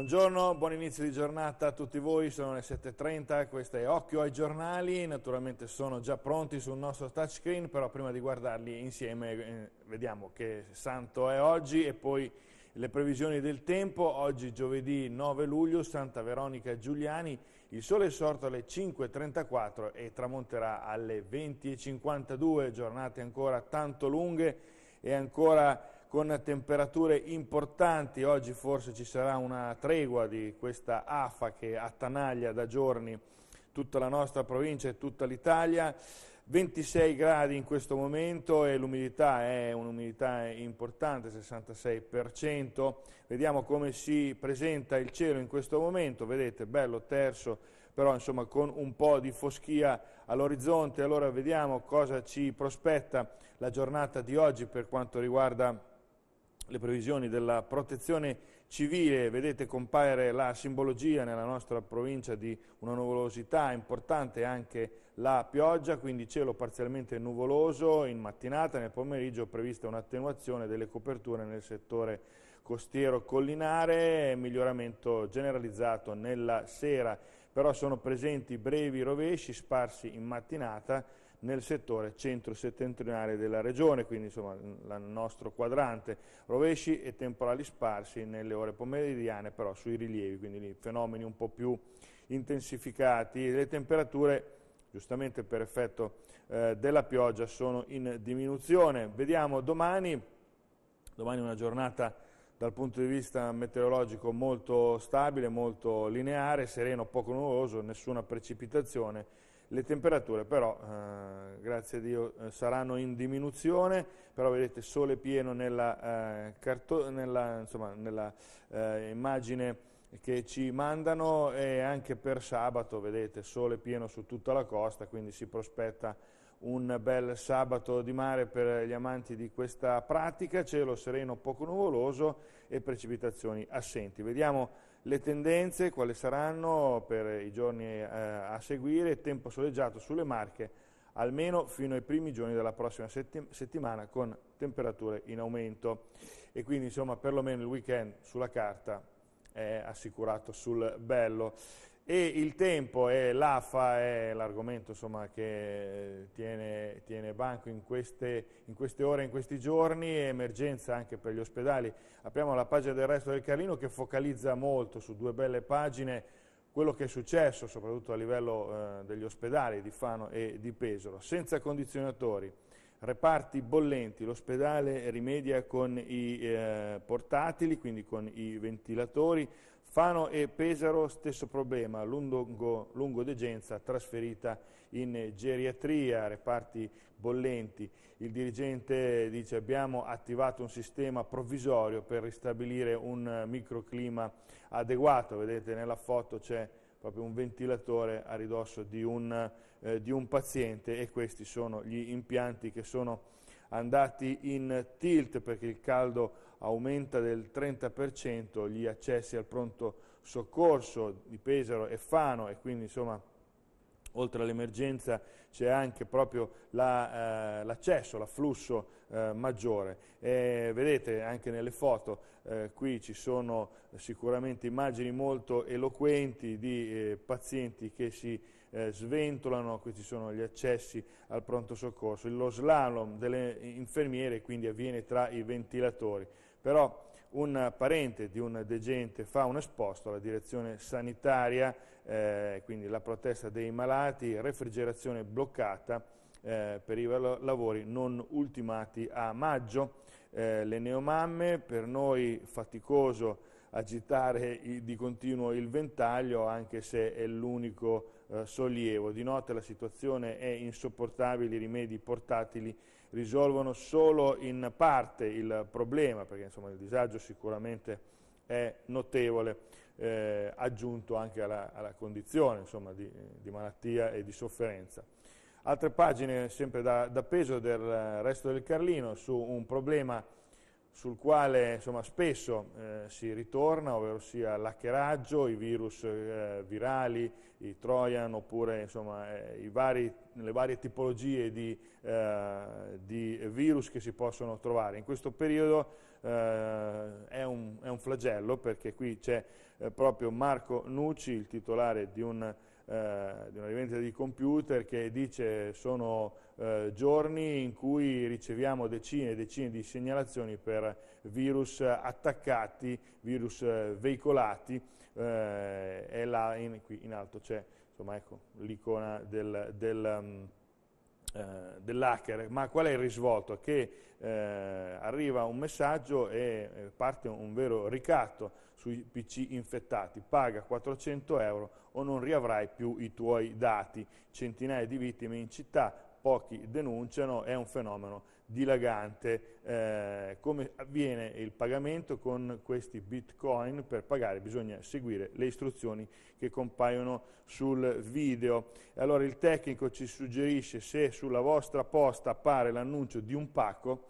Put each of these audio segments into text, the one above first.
Buongiorno, buon inizio di giornata a tutti voi, sono le 7.30, questo è Occhio ai giornali, naturalmente sono già pronti sul nostro touchscreen, però prima di guardarli insieme eh, vediamo che santo è oggi e poi le previsioni del tempo, oggi giovedì 9 luglio, Santa Veronica Giuliani, il sole è sorto alle 5.34 e tramonterà alle 20.52, giornate ancora tanto lunghe e ancora con temperature importanti, oggi forse ci sarà una tregua di questa afa che attanaglia da giorni tutta la nostra provincia e tutta l'Italia, 26 gradi in questo momento e l'umidità è un'umidità importante, 66%, vediamo come si presenta il cielo in questo momento, vedete bello terzo, però insomma con un po' di foschia all'orizzonte, allora vediamo cosa ci prospetta la giornata di oggi per quanto riguarda le previsioni della protezione civile, vedete compare la simbologia nella nostra provincia di una nuvolosità importante anche la pioggia, quindi cielo parzialmente nuvoloso in mattinata, nel pomeriggio prevista un'attenuazione delle coperture nel settore costiero collinare, miglioramento generalizzato nella sera, però sono presenti brevi rovesci sparsi in mattinata nel settore centro-settentrionale della regione, quindi insomma il nostro quadrante, rovesci e temporali sparsi nelle ore pomeridiane però sui rilievi, quindi fenomeni un po' più intensificati, le temperature giustamente per effetto eh, della pioggia sono in diminuzione. Vediamo domani, domani una giornata dal punto di vista meteorologico molto stabile, molto lineare, sereno, poco nuvoloso, nessuna precipitazione le temperature però, eh, grazie a Dio, eh, saranno in diminuzione, però vedete sole pieno nella, eh, nella, insomma, nella eh, immagine che ci mandano e anche per sabato, vedete, sole pieno su tutta la costa, quindi si prospetta un bel sabato di mare per gli amanti di questa pratica, cielo sereno poco nuvoloso e precipitazioni assenti. Vediamo le tendenze, quali saranno per i giorni eh, a seguire, tempo soleggiato sulle Marche almeno fino ai primi giorni della prossima settim settimana con temperature in aumento e quindi insomma perlomeno il weekend sulla carta è assicurato sul bello e il tempo e l'AFA è l'argomento che eh, tiene, tiene banco in queste, in queste, ore, in questi giorni, emergenza anche per gli ospedali. Apriamo la pagina del resto del Carlino che focalizza molto su due belle pagine quello che è successo soprattutto a livello eh, degli ospedali di Fano e di Pesaro, senza condizionatori, reparti bollenti, l'ospedale rimedia con i eh, portatili, quindi con i ventilatori, Fano e Pesaro, stesso problema, lungo, lungo degenza, trasferita in geriatria, reparti bollenti. Il dirigente dice abbiamo attivato un sistema provvisorio per ristabilire un microclima adeguato. Vedete nella foto c'è proprio un ventilatore a ridosso di un, eh, di un paziente e questi sono gli impianti che sono andati in tilt perché il caldo aumenta del 30% gli accessi al pronto soccorso di Pesaro e Fano e quindi insomma oltre all'emergenza c'è anche proprio l'accesso, la, eh, l'afflusso eh, maggiore. E vedete anche nelle foto, eh, qui ci sono sicuramente immagini molto eloquenti di eh, pazienti che si eh, sventolano, questi sono gli accessi al pronto soccorso, lo slalom delle infermiere quindi avviene tra i ventilatori. Però un parente di un degente fa un esposto alla direzione sanitaria, eh, quindi la protesta dei malati, refrigerazione bloccata eh, per i lavori non ultimati a maggio, eh, le neomamme, per noi faticoso agitare di continuo il ventaglio anche se è l'unico eh, sollievo. Di notte la situazione è insopportabile, i rimedi portatili risolvono solo in parte il problema, perché insomma, il disagio sicuramente è notevole, eh, aggiunto anche alla, alla condizione insomma, di, di, malattia e di sofferenza. Altre pagine sempre da, da peso del resto del Carlino su un problema sul quale insomma, spesso eh, si ritorna, ovvero sia l'hackeraggio, i virus eh, virali, i trojan oppure insomma, eh, vari, le varie tipologie di, eh, di, virus che si possono trovare. In questo periodo eh, è un, è, un, flagello perché qui c'è eh, proprio Marco Nucci, il titolare di un eh, di una rivendita di computer che dice sono eh, giorni in cui riceviamo decine e decine di segnalazioni per virus attaccati, virus eh, veicolati, eh, e là in, qui in alto c'è ecco, l'icona del, del um, dell'hacker, ma qual è il risvolto? Che eh, arriva un messaggio e parte un vero ricatto, sui PC infettati, paga 400 euro o non riavrai più i tuoi dati. Centinaia di vittime in città, pochi denunciano, è un fenomeno dilagante. Eh, come avviene il pagamento con questi bitcoin? Per pagare bisogna seguire le istruzioni che compaiono sul video. Allora il tecnico ci suggerisce se sulla vostra posta appare l'annuncio di un pacco,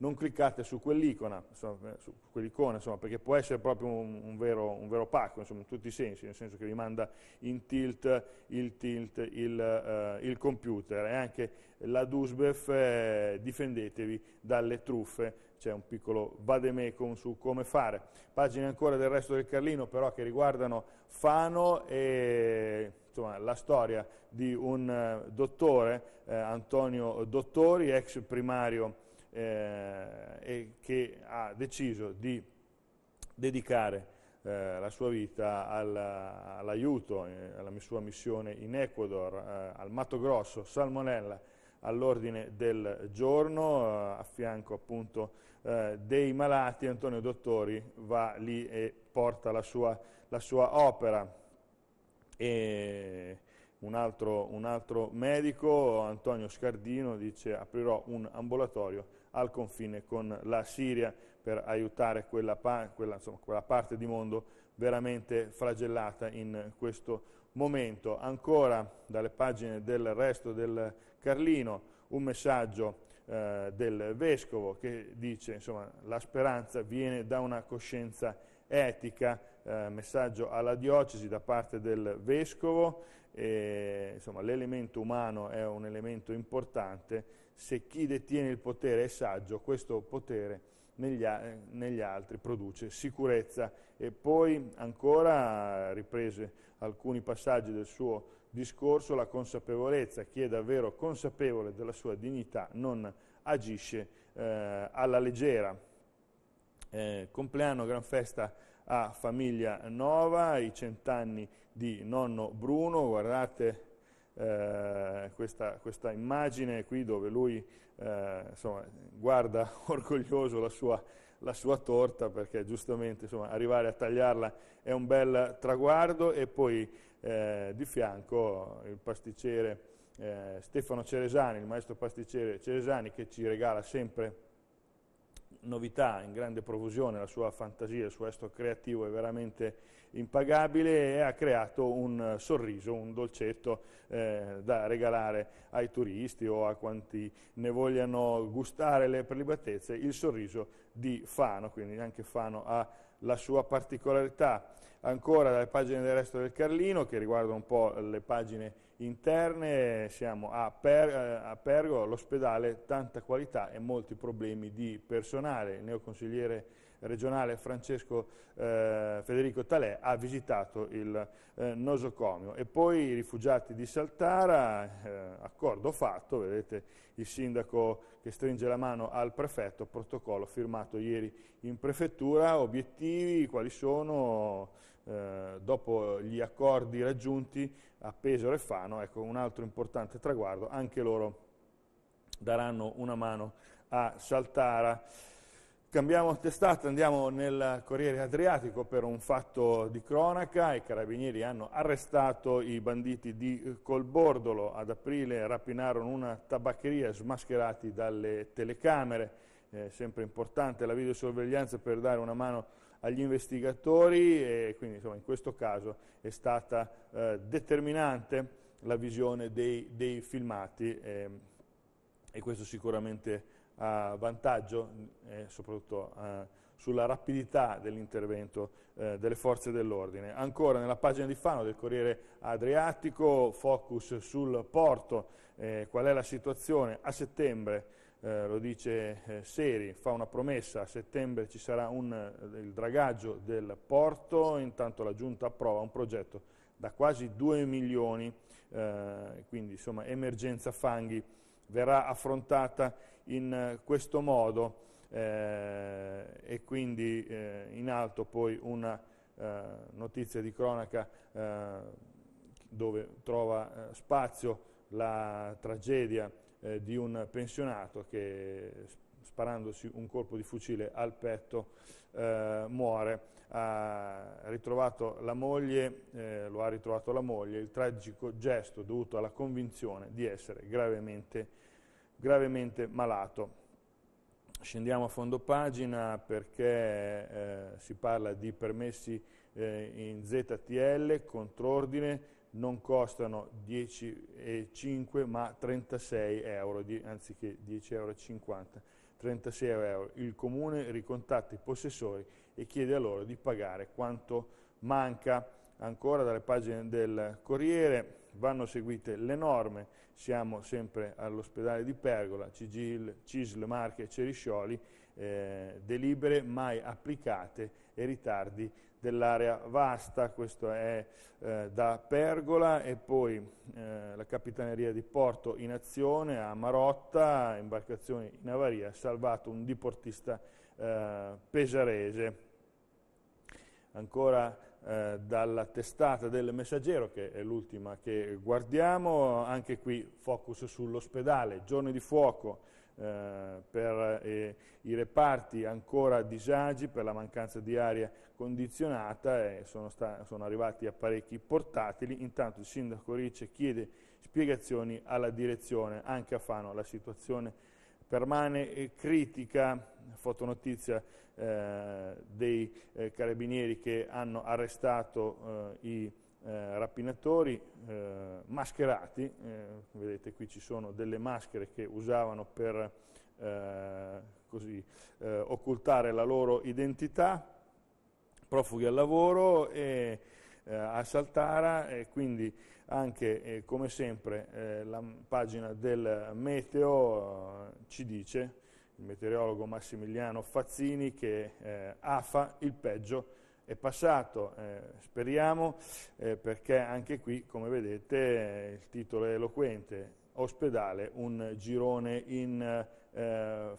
non cliccate su quell'icona, eh, su quell'icona, insomma, perché può essere proprio un, un, vero, un vero, pacco, insomma, in tutti i sensi, nel senso che vi manda in tilt il, tilt, il, uh, il computer e anche la Dusbef, eh, difendetevi dalle truffe, c'è un piccolo vademecum su come fare. Pagine ancora del resto del Carlino, però, che riguardano Fano e insomma, la storia di un uh, dottore, eh, Antonio Dottori, ex primario eh, e che ha deciso di dedicare eh, la sua vita all'aiuto, eh, alla sua missione in Ecuador, eh, al Mato Grosso, Salmonella, all'ordine del giorno, eh, a fianco appunto dei malati, Antonio Dottori va lì e porta la sua, la sua opera. E un altro, un altro medico, Antonio Scardino, dice aprirò un ambulatorio al confine con la Siria per aiutare quella, pa quella, insomma, quella parte di mondo veramente flagellata in questo momento. Ancora dalle pagine del resto del Carlino un messaggio eh, del Vescovo che dice insomma la speranza viene da una coscienza etica, eh, messaggio alla diocesi da parte del Vescovo, l'elemento umano è un elemento importante se chi detiene il potere è saggio, questo potere negli, negli altri produce sicurezza. E poi ancora riprese alcuni passaggi del suo discorso, la consapevolezza, chi è davvero consapevole della sua dignità non agisce eh, alla leggera. Eh, compleanno, gran festa a famiglia Nova, i cent'anni di nonno Bruno, guardate eh, questa, questa, immagine qui dove lui eh, insomma, guarda orgoglioso la sua, la sua torta perché giustamente insomma, arrivare a tagliarla è un bel traguardo e poi eh, di fianco il pasticcere eh, Stefano Ceresani, il maestro pasticcere Ceresani che ci regala sempre novità in grande profusione, la sua fantasia, il suo estro creativo è veramente impagabile e ha creato un sorriso, un dolcetto eh, da regalare ai turisti o a quanti ne vogliano gustare le prelibatezze, il sorriso di Fano, quindi anche Fano ha la sua particolarità. Ancora dalle pagine del resto del Carlino, che riguardano un po' le pagine interne, siamo a, per, eh, a Pergo, l'ospedale, tanta qualità e molti problemi di personale. Il neoconsigliere regionale Francesco eh, Federico Talè ha visitato il eh, nosocomio. E poi i rifugiati di Saltara, eh, accordo fatto, vedete il sindaco che stringe la mano al prefetto, protocollo firmato ieri in prefettura, obiettivi quali sono eh, dopo gli accordi raggiunti a Pesaro e Fano, ecco un altro importante traguardo, anche loro daranno una mano a Saltara. Cambiamo testata, andiamo nel Corriere Adriatico per un fatto di cronaca. I carabinieri hanno arrestato i banditi di Colbordolo. Ad aprile rapinarono una tabaccheria smascherati dalle telecamere. Eh, sempre importante la videosorveglianza per dare una mano agli investigatori e quindi insomma, in questo caso è stata eh, determinante la visione dei, dei filmati eh, e questo sicuramente a vantaggio eh, soprattutto eh, sulla rapidità dell'intervento eh, delle forze dell'ordine. Ancora nella pagina di Fano del Corriere Adriatico, focus sul porto, eh, qual è la situazione a settembre, eh, lo dice eh, Seri, fa una promessa, a settembre ci sarà un, il dragaggio del porto, intanto la Giunta approva un progetto da quasi 2 milioni, quindi insomma emergenza fanghi verrà affrontata in eh, questo modo eh, e quindi eh, in alto poi una eh, notizia di cronaca eh, dove trova eh, spazio la tragedia di un pensionato che sparandosi un colpo di fucile al petto eh, muore, ha ritrovato la moglie, eh, lo ha ritrovato la moglie, il tragico gesto dovuto alla convinzione di essere gravemente, gravemente malato. Scendiamo a fondo pagina perché eh, si parla di permessi eh, in ZTL, contrordine, non costano 10,5 ma 36 euro anziché 10,50 euro 36 euro. Il comune ricontatta i possessori e chiede a loro di pagare quanto manca. Ancora dalle pagine del Corriere vanno seguite le norme, siamo sempre all'ospedale di Pergola, Cigil, Cisle, Marche e Ceriscioli, eh, delibere mai applicate e ritardi dell'area vasta, questo è eh, da Pergola e poi eh, la capitaneria di Porto in azione a Marotta, imbarcazioni in avaria, salvato un diportista eh, pesarese. Ancora eh, dalla testata del Messaggero, che è l'ultima che guardiamo, anche qui focus sull'ospedale, giorni di fuoco, eh, per eh, i reparti ancora a disagi per la mancanza di aria condizionata e sono, sono arrivati apparecchi portatili. Intanto il sindaco Ricce chiede spiegazioni alla direzione, anche a Fano la situazione permane eh, critica, fotonotizia eh, dei eh, carabinieri che hanno arrestato i eh, rapinatori eh, mascherati, eh, vedete qui ci sono delle maschere che usavano per eh, così, eh, occultare la loro identità, profughi al lavoro e eh, a Saltara e quindi anche come sempre la pagina del Meteo ci dice, il meteorologo Massimiliano Fazzini, che AFA il peggio è passato, eh, speriamo, eh, perché anche qui, come vedete, eh, il titolo è eloquente, ospedale, un girone in, eh,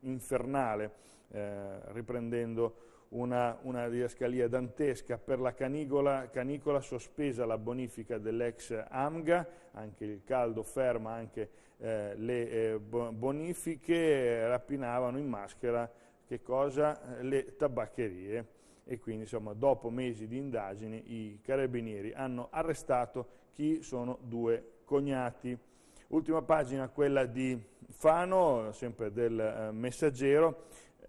infernale, eh, riprendendo una, una, diascalia dantesca per la canicola, canicola sospesa la bonifica dell'ex AMGA, anche il caldo ferma anche eh, le eh, bonifiche, rapinavano in maschera che cosa? le tabaccherie e quindi insomma, dopo mesi di indagini i carabinieri hanno arrestato chi sono due cognati. Ultima pagina quella di Fano, sempre del eh, messaggero,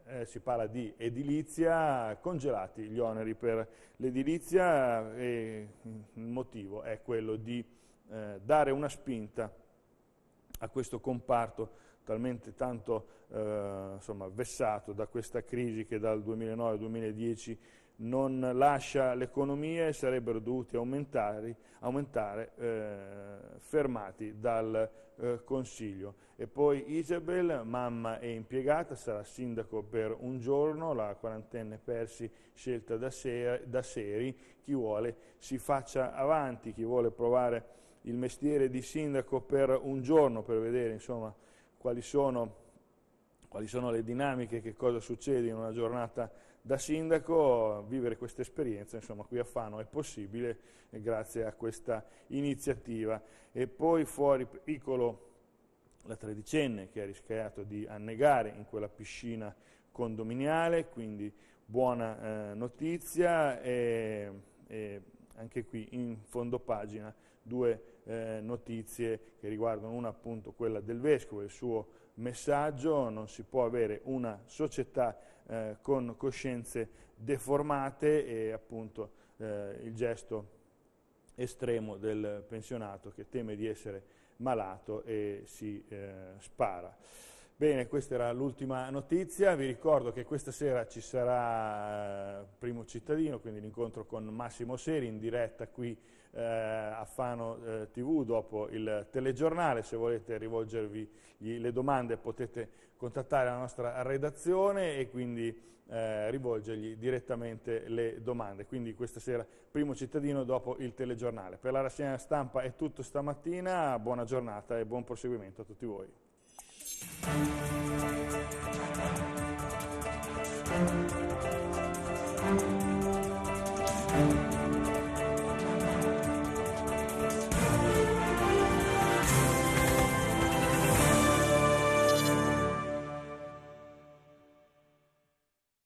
eh, si parla di edilizia, congelati gli oneri per l'edilizia e il motivo è quello di eh, dare una spinta a questo comparto talmente tanto eh, insomma, vessato da questa crisi che dal 2009 al 2010 non lascia l'economia e sarebbero dovuti aumentare, aumentare eh, fermati dal eh, Consiglio. E poi Isabel, mamma e impiegata, sarà sindaco per un giorno, la quarantenne Persi scelta da, ser da Seri, chi vuole si faccia avanti, chi vuole provare il mestiere di sindaco per un giorno per vedere insomma, quali sono, quali sono le dinamiche, che cosa succede in una giornata da sindaco, vivere questa esperienza, insomma qui a Fano è possibile eh, grazie a questa iniziativa. E poi fuori pericolo la tredicenne che ha rischiato di annegare in quella piscina condominiale, quindi buona eh, notizia e, e, anche qui in fondo pagina due eh, notizie che riguardano una appunto quella del Vescovo e il suo messaggio, non si può avere una società eh, con coscienze deformate e appunto eh, il gesto estremo del pensionato che teme di essere malato e si eh, spara. Bene, questa era l'ultima notizia, vi ricordo che questa sera ci sarà eh, Primo Cittadino, quindi l'incontro con Massimo Seri in diretta qui eh, Fano eh, TV dopo il telegiornale, se volete rivolgervi gli, le domande potete contattare la nostra redazione e quindi eh, rivolgergli direttamente le domande. Quindi questa sera primo cittadino dopo il telegiornale. Per la rassegna stampa è tutto stamattina, buona giornata e buon proseguimento a tutti voi.